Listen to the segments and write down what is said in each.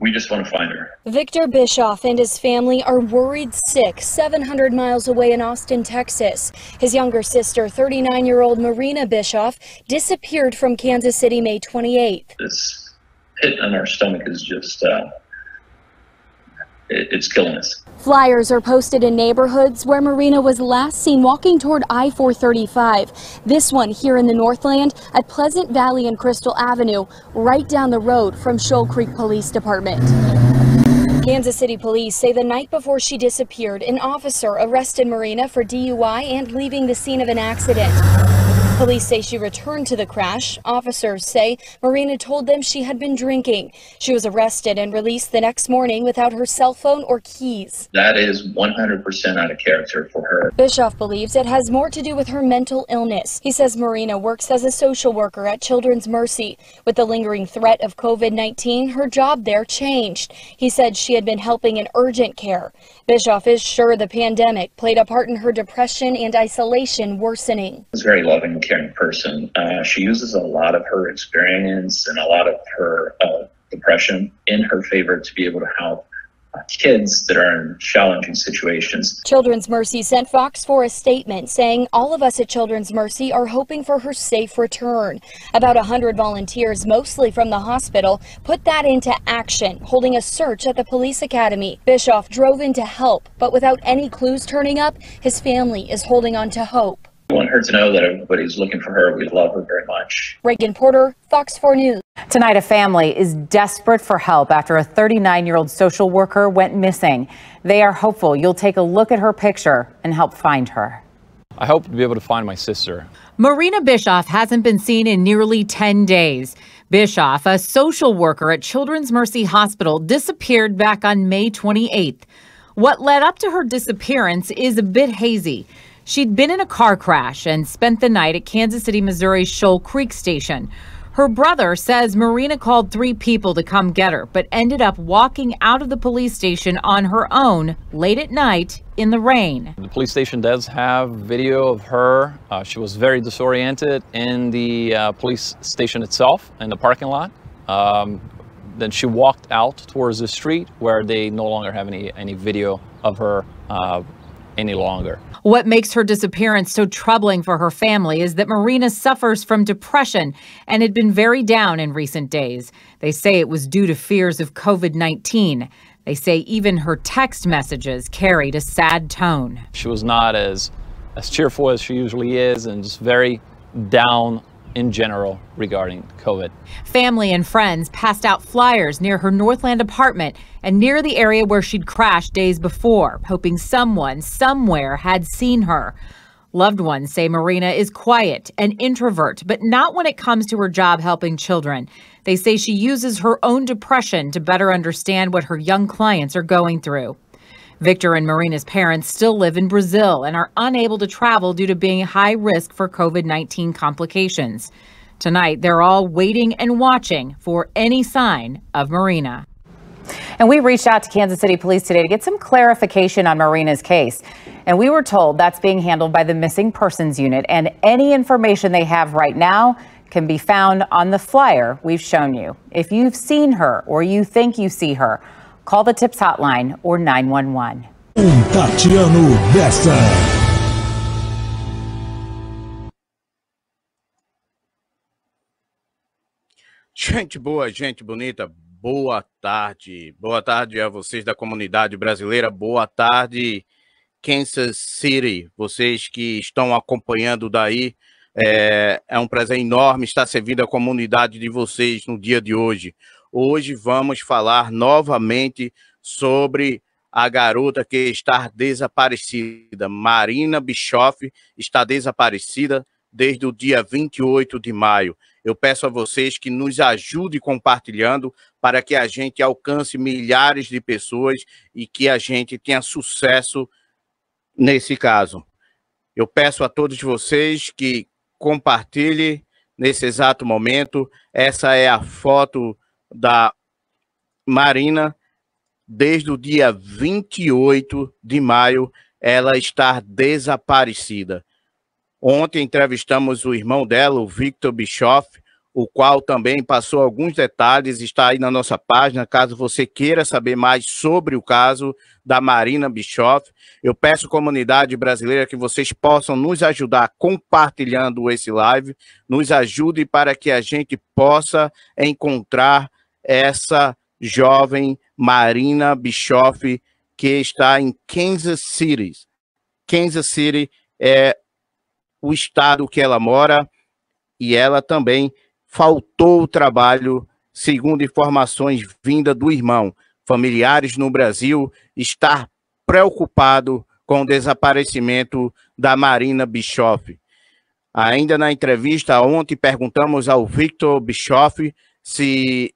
We just want to find her. Victor Bischoff and his family are worried sick 700 miles away in Austin, Texas. His younger sister, 39 year old Marina Bischoff, disappeared from Kansas City May 28th. This pit in our stomach is just, uh, it, it's killing us. Flyers are posted in neighborhoods where Marina was last seen walking toward I-435. This one here in the Northland at Pleasant Valley and Crystal Avenue, right down the road from Shoal Creek Police Department. Kansas City police say the night before she disappeared, an officer arrested Marina for DUI and leaving the scene of an accident. Police say she returned to the crash. Officers say Marina told them she had been drinking. She was arrested and released the next morning without her cell phone or keys. That is 100% out of character for her. Bischoff believes it has more to do with her mental illness. He says Marina works as a social worker at Children's Mercy. With the lingering threat of COVID-19, her job there changed. He said she had been helping in urgent care. Bischoff is sure the pandemic played a part in her depression and isolation worsening. It's very loving caring person. Uh, she uses a lot of her experience and a lot of her uh, depression in her favor to be able to help uh, kids that are in challenging situations. Children's Mercy sent Fox for a statement saying all of us at Children's Mercy are hoping for her safe return. About 100 volunteers, mostly from the hospital, put that into action, holding a search at the police academy. Bischoff drove in to help, but without any clues turning up, his family is holding on to hope want her to know that everybody's looking for her. We love her very much. Reagan Porter, Fox 4 News. Tonight, a family is desperate for help after a 39 year old social worker went missing. They are hopeful you'll take a look at her picture and help find her. I hope to be able to find my sister. Marina Bischoff hasn't been seen in nearly 10 days. Bischoff, a social worker at Children's Mercy Hospital, disappeared back on May 28th. What led up to her disappearance is a bit hazy. She'd been in a car crash and spent the night at Kansas City, Missouri's Shoal Creek station. Her brother says Marina called three people to come get her, but ended up walking out of the police station on her own late at night in the rain. The police station does have video of her. Uh, she was very disoriented in the uh, police station itself, in the parking lot. Um, then she walked out towards the street where they no longer have any, any video of her uh, any longer. What makes her disappearance so troubling for her family is that Marina suffers from depression and had been very down in recent days. They say it was due to fears of COVID 19. They say even her text messages carried a sad tone. She was not as, as cheerful as she usually is and just very down in general regarding COVID. Family and friends passed out flyers near her Northland apartment and near the area where she'd crashed days before, hoping someone somewhere had seen her. Loved ones say Marina is quiet, and introvert, but not when it comes to her job helping children. They say she uses her own depression to better understand what her young clients are going through. Victor and Marina's parents still live in Brazil and are unable to travel due to being high risk for COVID 19 complications. Tonight, they're all waiting and watching for any sign of Marina. And we reached out to Kansas City Police today to get some clarification on Marina's case. And we were told that's being handled by the Missing Persons Unit, and any information they have right now can be found on the flyer we've shown you. If you've seen her or you think you see her, Call the TIPS hotline or 911. Um Tatiano Dessa. Gente boa, gente bonita, boa tarde. Boa tarde a vocês da comunidade brasileira, boa tarde, Kansas City. Vocês que estão acompanhando daí, é, é um prazer enorme estar servindo a comunidade de vocês no dia de hoje. Hoje vamos falar novamente sobre a garota que está desaparecida. Marina Bischoff está desaparecida desde o dia 28 de maio. Eu peço a vocês que nos ajude compartilhando para que a gente alcance milhares de pessoas e que a gente tenha sucesso nesse caso. Eu peço a todos vocês que compartilhem nesse exato momento. Essa é a foto da Marina, desde o dia 28 de maio, ela está desaparecida. Ontem entrevistamos o irmão dela, o Victor Bischoff, o qual também passou alguns detalhes, está aí na nossa página, caso você queira saber mais sobre o caso da Marina Bischoff. Eu peço comunidade brasileira que vocês possam nos ajudar compartilhando esse live, nos ajude para que a gente possa encontrar essa jovem Marina Bischoff, que está em Kansas City. Kansas City é o estado que ela mora e ela também faltou o trabalho, segundo informações vindas do irmão. Familiares no Brasil estar preocupado com o desaparecimento da Marina Bischoff. Ainda na entrevista ontem perguntamos ao Victor Bischoff se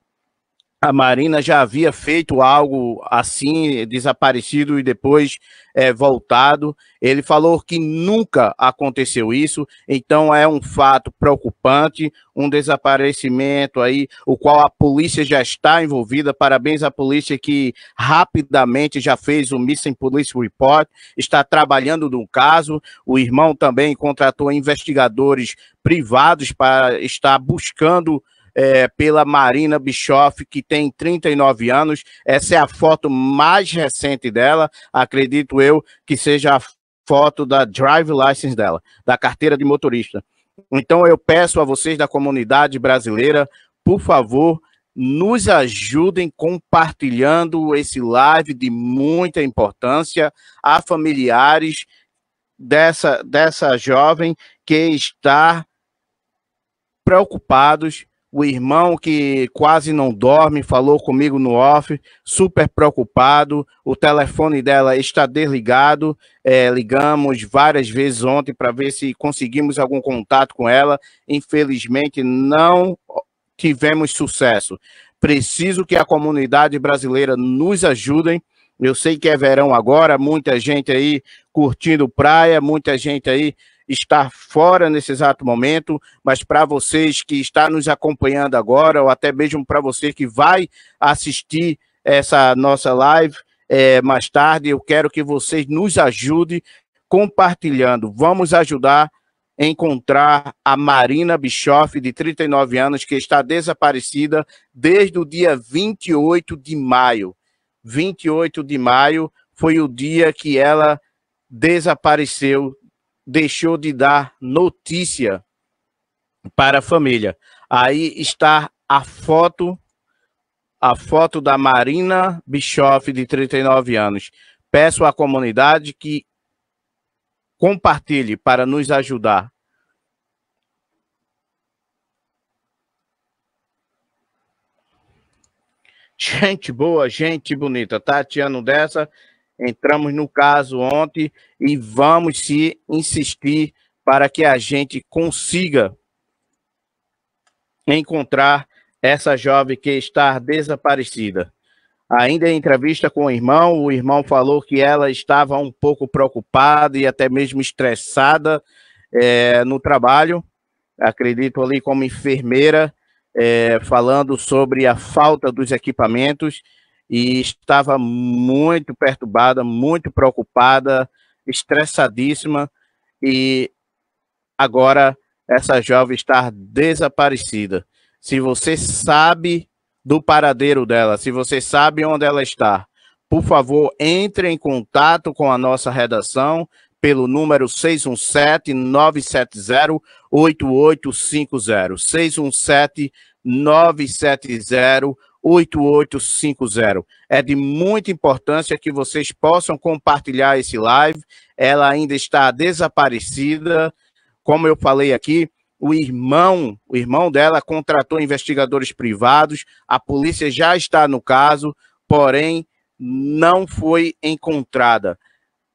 a Marina já havia feito algo assim, desaparecido e depois é, voltado. Ele falou que nunca aconteceu isso, então é um fato preocupante, um desaparecimento aí, o qual a polícia já está envolvida. Parabéns à polícia que rapidamente já fez o Missing Police Report, está trabalhando no caso. O irmão também contratou investigadores privados para estar buscando é, pela Marina Bischoff, que tem 39 anos. Essa é a foto mais recente dela, acredito eu que seja a foto da drive license dela, da carteira de motorista. Então eu peço a vocês da comunidade brasileira, por favor, nos ajudem compartilhando esse live de muita importância a familiares dessa, dessa jovem que está preocupados o irmão que quase não dorme falou comigo no off, super preocupado. O telefone dela está desligado. É, ligamos várias vezes ontem para ver se conseguimos algum contato com ela. Infelizmente, não tivemos sucesso. Preciso que a comunidade brasileira nos ajudem. Eu sei que é verão agora, muita gente aí curtindo praia, muita gente aí estar fora nesse exato momento, mas para vocês que está nos acompanhando agora, ou até mesmo para você que vai assistir essa nossa live é, mais tarde, eu quero que vocês nos ajudem compartilhando. Vamos ajudar a encontrar a Marina Bischoff, de 39 anos, que está desaparecida desde o dia 28 de maio. 28 de maio foi o dia que ela desapareceu deixou de dar notícia para a família. Aí está a foto a foto da Marina Bischoff de 39 anos. Peço à comunidade que compartilhe para nos ajudar. Gente boa, gente bonita. Tatiano dessa entramos no caso ontem e vamos se insistir para que a gente consiga encontrar essa jovem que está desaparecida. Ainda em entrevista com o irmão, o irmão falou que ela estava um pouco preocupada e até mesmo estressada é, no trabalho, acredito ali como enfermeira, é, falando sobre a falta dos equipamentos e estava muito perturbada, muito preocupada, estressadíssima e agora essa jovem está desaparecida. Se você sabe do paradeiro dela, se você sabe onde ela está, por favor, entre em contato com a nossa redação pelo número 617-970-8850. 617-970-8850. 8850. É de muita importância que vocês possam compartilhar esse live. Ela ainda está desaparecida. Como eu falei aqui, o irmão, o irmão dela contratou investigadores privados. A polícia já está no caso, porém não foi encontrada.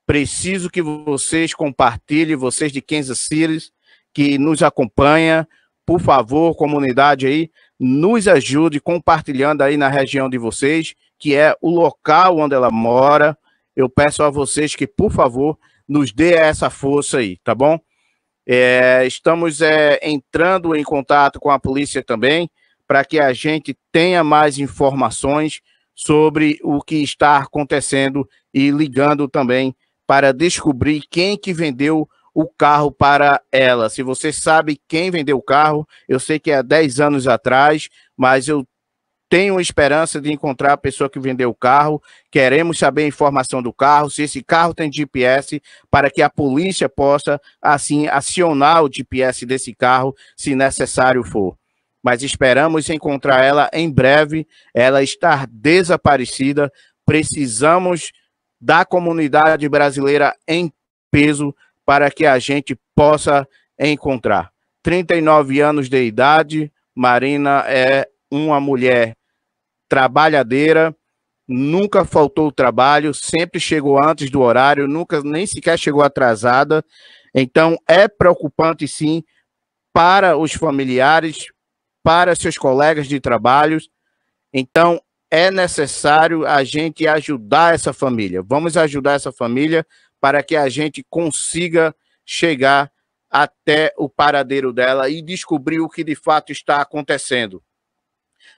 Preciso que vocês compartilhem, vocês de Kansas City que nos acompanha, por favor, comunidade aí, nos ajude compartilhando aí na região de vocês, que é o local onde ela mora. Eu peço a vocês que, por favor, nos dê essa força aí, tá bom? É, estamos é, entrando em contato com a polícia também, para que a gente tenha mais informações sobre o que está acontecendo e ligando também para descobrir quem que vendeu o carro para ela. Se você sabe quem vendeu o carro, eu sei que é há 10 anos atrás, mas eu tenho esperança de encontrar a pessoa que vendeu o carro. Queremos saber a informação do carro, se esse carro tem GPS, para que a polícia possa, assim, acionar o GPS desse carro, se necessário for. Mas esperamos encontrar ela em breve. Ela está desaparecida. Precisamos da comunidade brasileira em peso para que a gente possa encontrar. 39 anos de idade, Marina é uma mulher trabalhadeira, nunca faltou trabalho, sempre chegou antes do horário, nunca nem sequer chegou atrasada. Então é preocupante sim para os familiares, para seus colegas de trabalho. Então é necessário a gente ajudar essa família. Vamos ajudar essa família para que a gente consiga chegar até o paradeiro dela e descobrir o que de fato está acontecendo.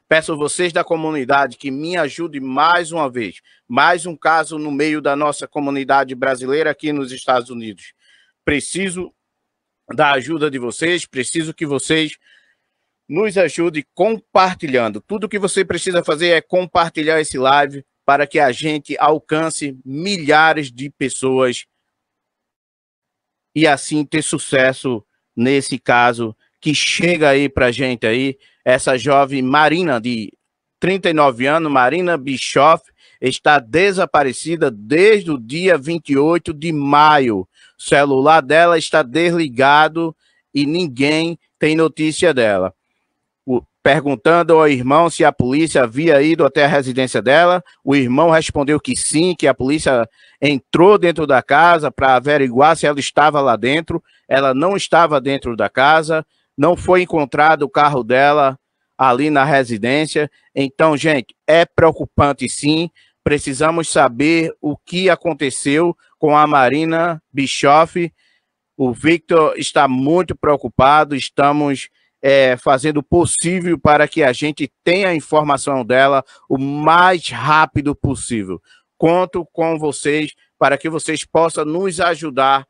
Peço a vocês da comunidade que me ajudem mais uma vez. Mais um caso no meio da nossa comunidade brasileira aqui nos Estados Unidos. Preciso da ajuda de vocês, preciso que vocês nos ajudem compartilhando. Tudo que você precisa fazer é compartilhar esse live, para que a gente alcance milhares de pessoas e assim ter sucesso nesse caso que chega aí para a gente aí, essa jovem Marina de 39 anos, Marina Bischoff, está desaparecida desde o dia 28 de maio. O celular dela está desligado e ninguém tem notícia dela perguntando ao irmão se a polícia havia ido até a residência dela. O irmão respondeu que sim, que a polícia entrou dentro da casa para averiguar se ela estava lá dentro. Ela não estava dentro da casa, não foi encontrado o carro dela ali na residência. Então, gente, é preocupante sim. Precisamos saber o que aconteceu com a Marina Bischoff. O Victor está muito preocupado, estamos é, fazendo o possível para que a gente tenha a informação dela o mais rápido possível. Conto com vocês para que vocês possam nos ajudar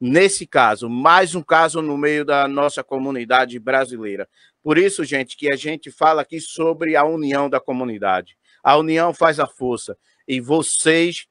nesse caso, mais um caso no meio da nossa comunidade brasileira. Por isso, gente, que a gente fala aqui sobre a união da comunidade. A união faz a força e vocês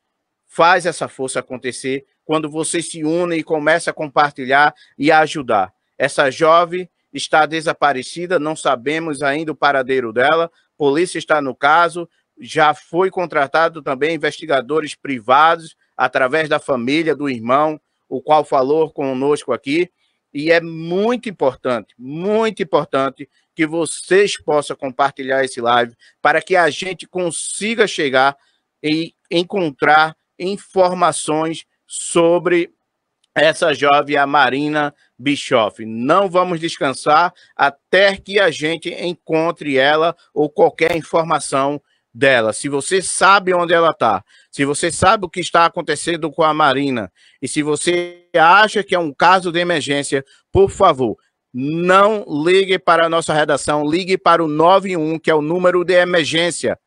faz essa força acontecer quando vocês se unem e começam a compartilhar e a ajudar. Essa jovem está desaparecida, não sabemos ainda o paradeiro dela. Polícia está no caso, já foi contratado também investigadores privados através da família do irmão, o qual falou conosco aqui, e é muito importante, muito importante que vocês possam compartilhar esse live para que a gente consiga chegar e encontrar informações sobre essa jovem, é a Marina Bischoff. Não vamos descansar até que a gente encontre ela ou qualquer informação dela. Se você sabe onde ela está, se você sabe o que está acontecendo com a Marina e se você acha que é um caso de emergência, por favor, não ligue para a nossa redação, ligue para o 91, que é o número de emergência.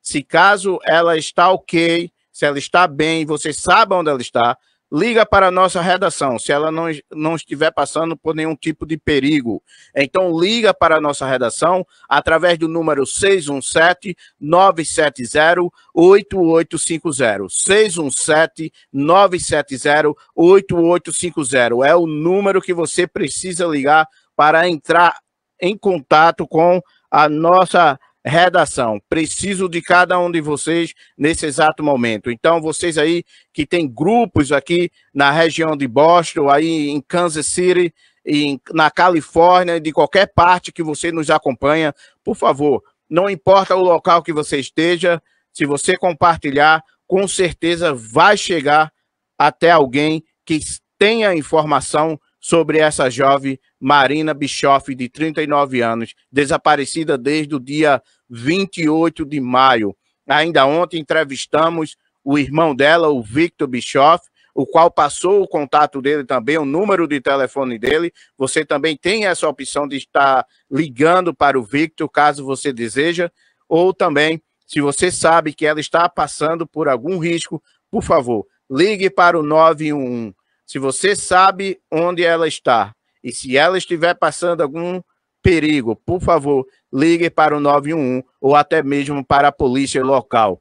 Se caso ela está ok, se ela está bem, você sabe onde ela está, liga para a nossa redação, se ela não, não estiver passando por nenhum tipo de perigo. Então, liga para a nossa redação através do número 617-970-8850. 617-970-8850. É o número que você precisa ligar para entrar em contato com a nossa redação. Preciso de cada um de vocês nesse exato momento. Então, vocês aí que tem grupos aqui na região de Boston, aí em Kansas City, em, na Califórnia, de qualquer parte que você nos acompanha, por favor, não importa o local que você esteja, se você compartilhar, com certeza vai chegar até alguém que tenha informação sobre essa jovem Marina Bischoff, de 39 anos, desaparecida desde o dia 28 de maio. Ainda ontem entrevistamos o irmão dela, o Victor Bischoff, o qual passou o contato dele também, o número de telefone dele. Você também tem essa opção de estar ligando para o Victor, caso você deseja, ou também, se você sabe que ela está passando por algum risco, por favor, ligue para o 911 se você sabe onde ela está e se ela estiver passando algum perigo, por favor, ligue para o 911 ou até mesmo para a polícia local.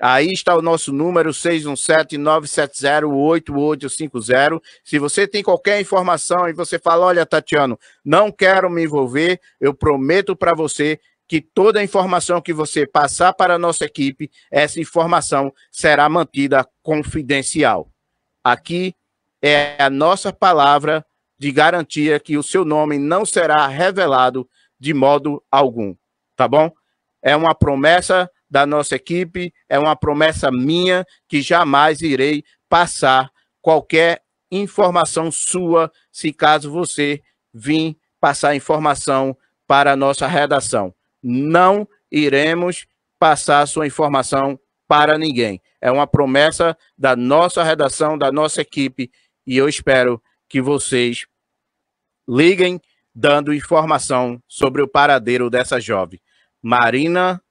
Aí está o nosso número 617-970-8850. Se você tem qualquer informação e você fala, olha, Tatiano, não quero me envolver, eu prometo para você que toda a informação que você passar para a nossa equipe, essa informação será mantida confidencial. Aqui é a nossa palavra de garantia que o seu nome não será revelado de modo algum, tá bom? É uma promessa da nossa equipe, é uma promessa minha que jamais irei passar qualquer informação sua, se caso você vim passar informação para a nossa redação. Não iremos passar sua informação para ninguém. É uma promessa da nossa redação, da nossa equipe e eu espero que vocês liguem dando informação sobre o paradeiro dessa jovem. Marina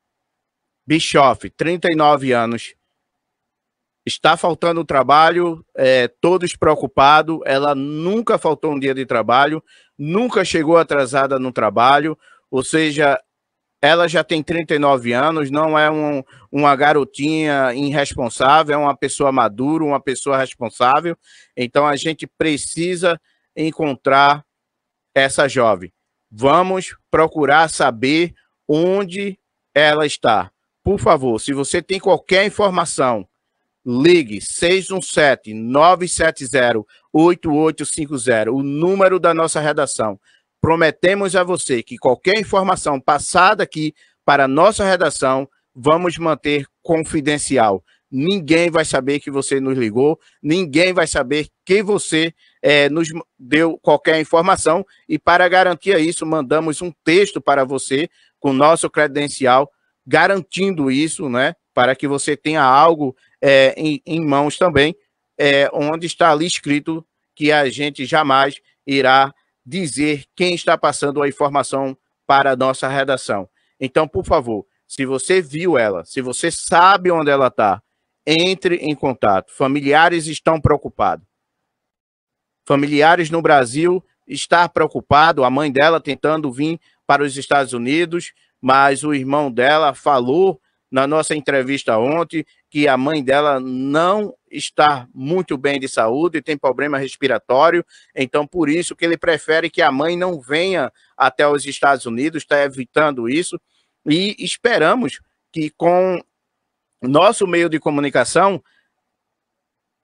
Bischoff, 39 anos, está faltando trabalho, é, todos preocupados. Ela nunca faltou um dia de trabalho, nunca chegou atrasada no trabalho, ou seja, ela já tem 39 anos, não é um, uma garotinha irresponsável, é uma pessoa madura, uma pessoa responsável. Então a gente precisa encontrar essa jovem. Vamos procurar saber onde ela está. Por favor, se você tem qualquer informação, ligue 617 970 8850, o número da nossa redação. Prometemos a você que qualquer informação passada aqui para nossa redação vamos manter confidencial. Ninguém vai saber que você nos ligou, ninguém vai saber que você é, nos deu qualquer informação. E para garantir isso, mandamos um texto para você com nosso credencial, garantindo isso, né? Para que você tenha algo é, em, em, mãos também, é, onde está ali escrito que a gente jamais irá dizer quem está passando a informação para a nossa redação. Então, por favor, se você viu ela, se você sabe onde ela está, entre em contato. Familiares estão preocupados. Familiares no Brasil estão preocupados. a mãe dela tentando vir para os Estados Unidos, mas o irmão dela falou na nossa entrevista ontem que a mãe dela não está muito bem de saúde, e tem problema respiratório, então por isso que ele prefere que a mãe não venha até os Estados Unidos, está evitando isso, e esperamos que com nosso meio de comunicação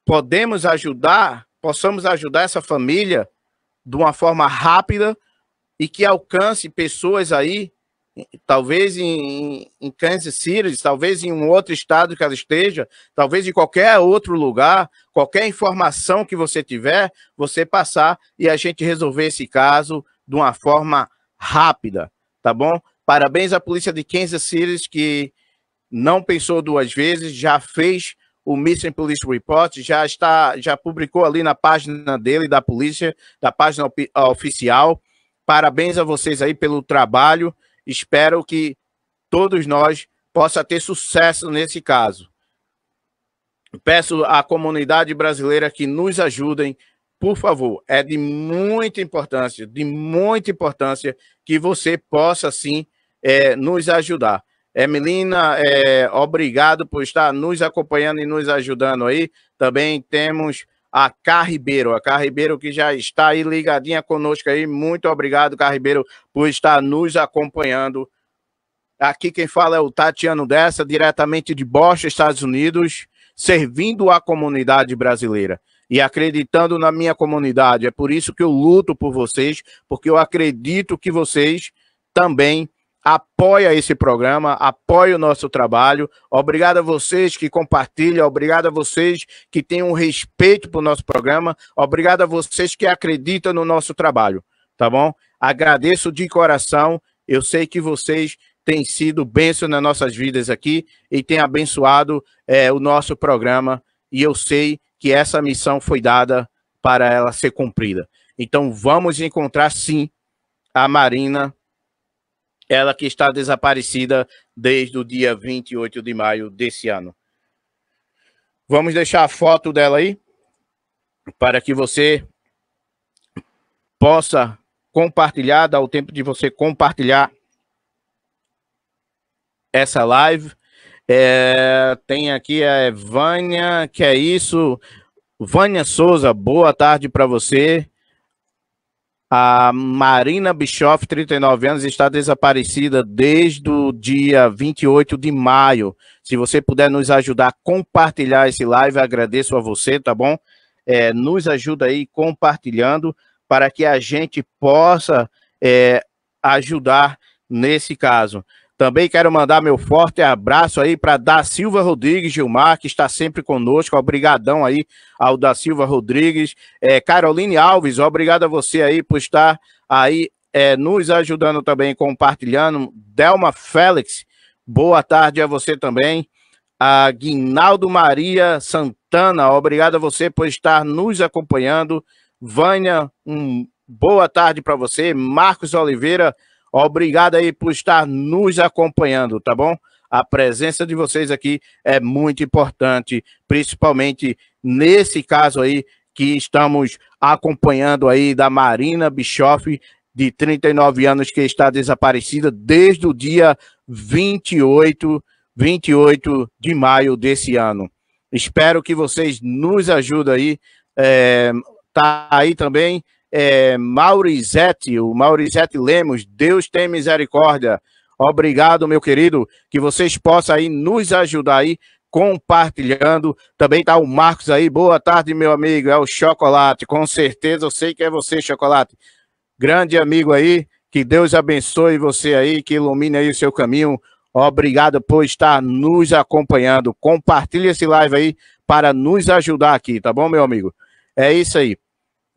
podemos ajudar, possamos ajudar essa família de uma forma rápida e que alcance pessoas aí talvez em, em Kansas City, talvez em um outro estado que ela esteja, talvez em qualquer outro lugar, qualquer informação que você tiver, você passar e a gente resolver esse caso de uma forma rápida, tá bom? Parabéns à polícia de Kansas City que não pensou duas vezes, já fez o Missing Police Report, já está, já publicou ali na página dele da polícia, da página oficial. Parabéns a vocês aí pelo trabalho Espero que todos nós possa ter sucesso nesse caso. Peço à comunidade brasileira que nos ajudem, por favor. É de muita importância, de muita importância que você possa sim é, nos ajudar. Emelina, é, obrigado por estar nos acompanhando e nos ajudando aí. Também temos a Cá Ribeiro, a Cá Ribeiro que já está aí ligadinha conosco aí. Muito obrigado, Cá Ribeiro, por estar nos acompanhando. Aqui quem fala é o Tatiano Dessa, diretamente de Boston, Estados Unidos, servindo a comunidade brasileira e acreditando na minha comunidade. É por isso que eu luto por vocês, porque eu acredito que vocês também apoia esse programa, apoia o nosso trabalho. Obrigado a vocês que compartilham, obrigado a vocês que têm um respeito para o nosso programa, obrigado a vocês que acreditam no nosso trabalho, tá bom? Agradeço de coração. Eu sei que vocês têm sido bênção nas nossas vidas aqui e têm abençoado é, o nosso programa. E eu sei que essa missão foi dada para ela ser cumprida. Então vamos encontrar sim a Marina ela que está desaparecida desde o dia 28 de maio desse ano. Vamos deixar a foto dela aí para que você possa compartilhar, dá o tempo de você compartilhar essa live. É, tem aqui a Vânia, que é isso. Vânia Souza, boa tarde para você. A Marina Bischoff, 39 anos, está desaparecida desde o dia 28 de maio. Se você puder nos ajudar a compartilhar esse live, agradeço a você, tá bom? É, nos ajuda aí compartilhando para que a gente possa é, ajudar nesse caso. Também quero mandar meu forte abraço aí para Da Silva Rodrigues Gilmar, que está sempre conosco. Obrigadão aí ao Da Silva Rodrigues. É, Caroline Alves, obrigado a você aí por estar aí é, nos ajudando também, compartilhando. Delma Félix, boa tarde a você também. A Guinaldo Maria Santana, obrigado a você por estar nos acompanhando. Vânia, um boa tarde para você. Marcos Oliveira, obrigado Obrigado aí por estar nos acompanhando, tá bom? A presença de vocês aqui é muito importante, principalmente nesse caso aí que estamos acompanhando aí da Marina Bischoff, de 39 anos, que está desaparecida desde o dia 28, 28 de maio desse ano. Espero que vocês nos ajudem aí. É, tá aí também é, Maurizete, o Maurizete Lemos, Deus tem misericórdia. Obrigado, meu querido, que vocês possam aí nos ajudar aí compartilhando. Também tá o Marcos aí. Boa tarde, meu amigo. É o Chocolate, com certeza eu sei que é você, Chocolate. Grande amigo aí. Que Deus abençoe você aí, que ilumine aí o seu caminho. Obrigado por estar nos acompanhando. Compartilhe esse live aí para nos ajudar aqui, tá bom, meu amigo? É isso aí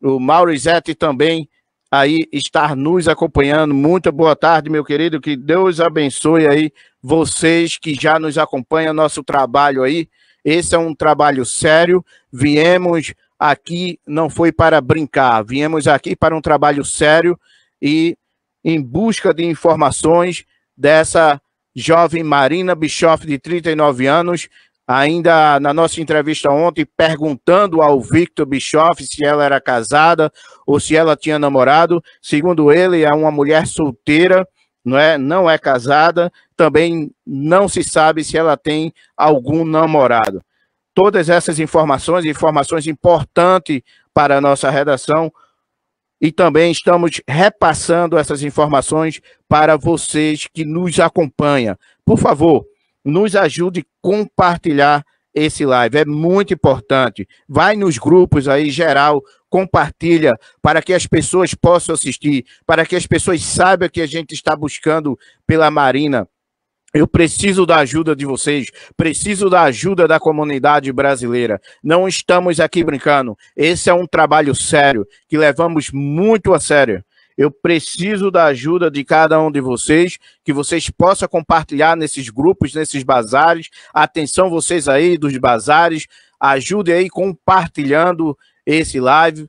o Maurizete também aí estar nos acompanhando. Muito boa tarde, meu querido. Que Deus abençoe aí vocês que já nos acompanham nosso trabalho aí. Esse é um trabalho sério. Viemos aqui não foi para brincar. Viemos aqui para um trabalho sério e em busca de informações dessa jovem Marina Bischoff de 39 anos ainda na nossa entrevista ontem, perguntando ao Victor Bischoff se ela era casada ou se ela tinha namorado. Segundo ele, é uma mulher solteira, não é, não é casada, também não se sabe se ela tem algum namorado. Todas essas informações, informações importantes para a nossa redação, e também estamos repassando essas informações para vocês que nos acompanham. Por favor, nos ajude a compartilhar esse live. É muito importante. Vai nos grupos aí, geral, compartilha para que as pessoas possam assistir, para que as pessoas saibam que a gente está buscando pela Marina. Eu preciso da ajuda de vocês, preciso da ajuda da comunidade brasileira. Não estamos aqui brincando. Esse é um trabalho sério que levamos muito a sério. Eu preciso da ajuda de cada um de vocês, que vocês possam compartilhar nesses grupos, nesses bazares. Atenção vocês aí dos bazares, ajude aí compartilhando esse live.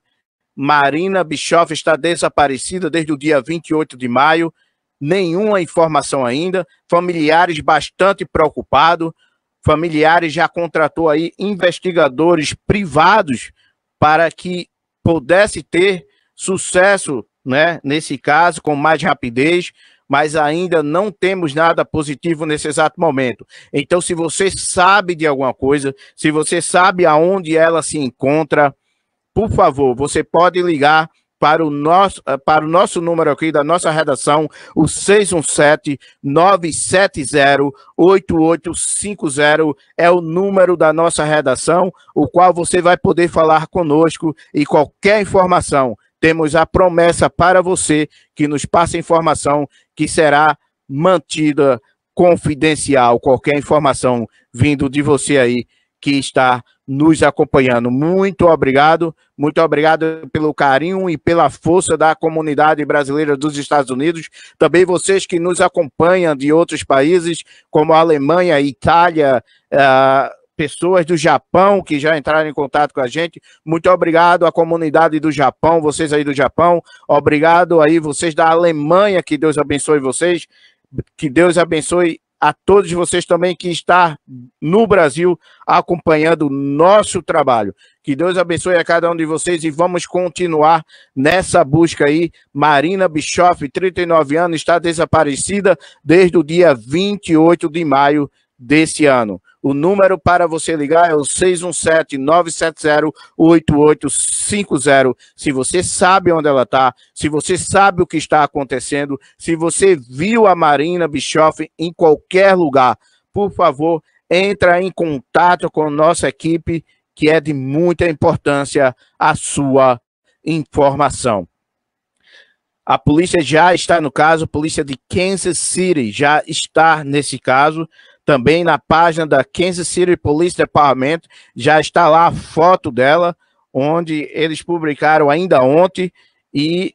Marina Bischoff está desaparecida desde o dia 28 de maio. Nenhuma informação ainda. Familiares bastante preocupados. Familiares já contratou aí investigadores privados para que pudesse ter sucesso né? Nesse caso, com mais rapidez, mas ainda não temos nada positivo nesse exato momento. Então, se você sabe de alguma coisa, se você sabe aonde ela se encontra, por favor, você pode ligar para o nosso, eh, para o nosso número aqui da nossa redação, o 617-970-8850 é o número da nossa redação, o qual você vai poder falar conosco e qualquer informação temos a promessa para você que nos passa informação que será mantida confidencial, qualquer informação vindo de você aí que está nos acompanhando. Muito obrigado, muito obrigado pelo carinho e pela força da comunidade brasileira dos Estados Unidos. Também vocês que nos acompanham de outros países, como Alemanha, Itália, uh, pessoas do Japão que já entraram em contato com a gente. Muito obrigado à comunidade do Japão, vocês aí do Japão. Obrigado aí vocês da Alemanha, que Deus abençoe vocês. Que Deus abençoe a todos vocês também que está no Brasil acompanhando o nosso trabalho. Que Deus abençoe a cada um de vocês e vamos continuar nessa busca aí. Marina Bischoff, 39 anos, está desaparecida desde o dia 28 de maio desse ano. O número para você ligar é o 617-970-8850. Se você sabe onde ela está, se você sabe o que está acontecendo, se você viu a Marina Bischoff em qualquer lugar, por favor, entra em contato com nossa equipe, que é de muita importância a sua informação. A polícia já está no caso, a polícia de Kansas City já está nesse caso também na página da Kansas City Police Department, já está lá a foto dela, onde eles publicaram ainda ontem, e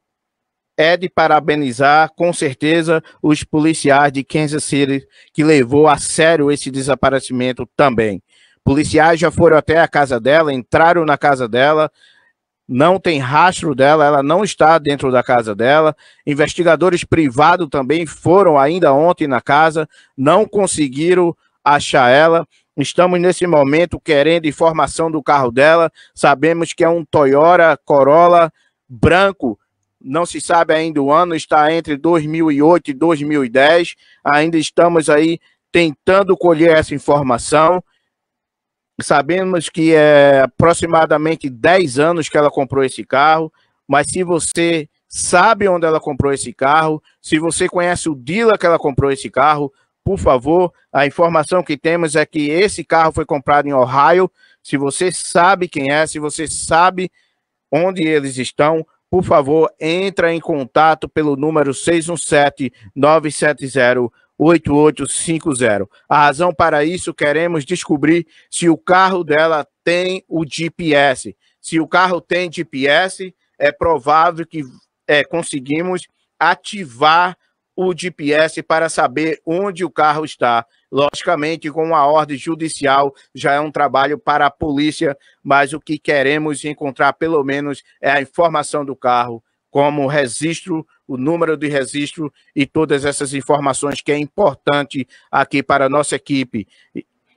é de parabenizar, com certeza, os policiais de Kansas City, que levou a sério esse desaparecimento também. Policiais já foram até a casa dela, entraram na casa dela, não tem rastro dela, ela não está dentro da casa dela. Investigadores privados também foram ainda ontem na casa, não conseguiram achar ela. Estamos nesse momento querendo informação do carro dela. Sabemos que é um Toyota Corolla branco, não se sabe ainda o ano, está entre 2008 e 2010. Ainda estamos aí tentando colher essa informação. Sabemos que é aproximadamente 10 anos que ela comprou esse carro, mas se você sabe onde ela comprou esse carro, se você conhece o dealer que ela comprou esse carro, por favor, a informação que temos é que esse carro foi comprado em Ohio. Se você sabe quem é, se você sabe onde eles estão, por favor, entra em contato pelo número 617 970 8850. A razão para isso, queremos descobrir se o carro dela tem o GPS. Se o carro tem GPS, é provável que é, conseguimos ativar o GPS para saber onde o carro está. Logicamente, com a ordem judicial já é um trabalho para a polícia, mas o que queremos encontrar, pelo menos, é a informação do carro como registro, o número de registro e todas essas informações que é importante aqui para a nossa equipe.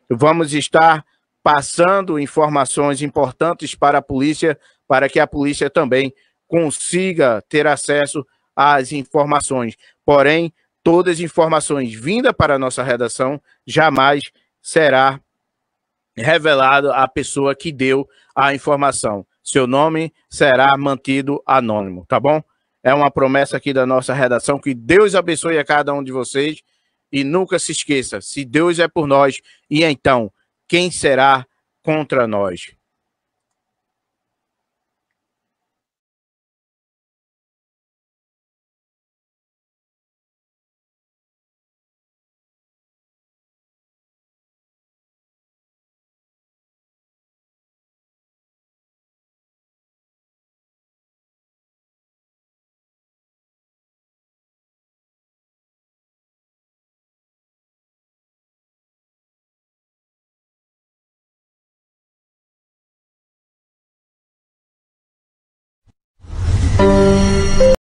Vamos estar passando informações importantes para a polícia, para que a polícia também consiga ter acesso às informações. Porém, todas as informações vindas para a nossa redação jamais será revelado à pessoa que deu a informação seu nome será mantido anônimo, tá bom? É uma promessa aqui da nossa redação. Que Deus abençoe a cada um de vocês. E nunca se esqueça: se Deus é por nós, e então, quem será contra nós?